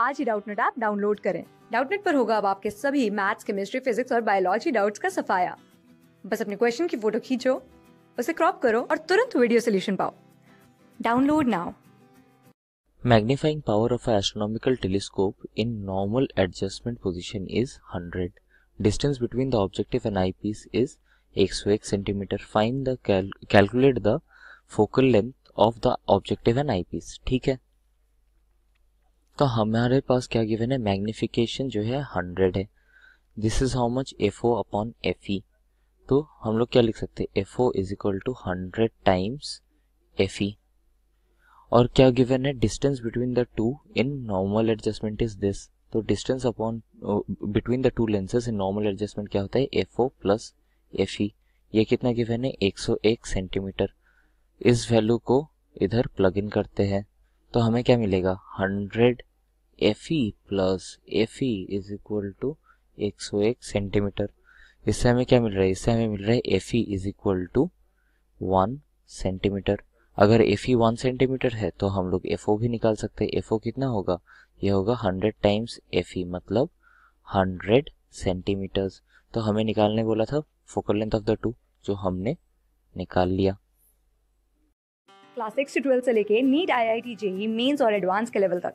आज ही Doubtnut app download करें डाउटनेट पर होगा अब आपके सभी मैथ्स केमिस्ट्री फिजिक्स और बायोलॉजी डाउट्स का सफाया बस अपने क्वेश्चन की फोटो खींचो उसे क्रॉप करो और तुरंत वीडियो सोल्यूशन पाओ download now magnifying power of astronomical telescope in normal adjustment position is 100 distance between the objective and eyepiece is एक सौ एक centimetre find the calculate the focal length of the objective and eyepiece ठीक है तो हमारे पास क्या given है magnification जो है हंड्रेड है this is how much F O upon F E तो हम लोग क्या लिख सकते हैं F O is equal to hundred times F E और क्या गिवन है distance between the two in normal adjustment is this तो distance upon between the two lenses in normal adjustment क्या होता है F O plus F E ये कितना given है एक सौ एक सेंटीमीटर इस वैल्यू को इधर प्लग इन करते हैं तो हमें क्या मिलेगा hundred F plus plus F equal to equal to एक सौ एक सेंटीमीटर इससे हमें क्या मिल रहा है इससे हमें मिल रहा है Fe is equal to two centimetre अगर Fe ई सेंटीमीटर है तो हम लोग एफ ओ भी निकाल सकते हैं Fo कितना होगा ये होगा हंड्रेड टाइम्स एफ मतलब हंड्रेड सेंटीमीटर्स तो हमें निकालने बोला था focal length of the two जो हमने निकाल लिया क्लास सिक्स से ट्वेल्थ से लेके नीट आई आई टी और एडवांस के लेवल तक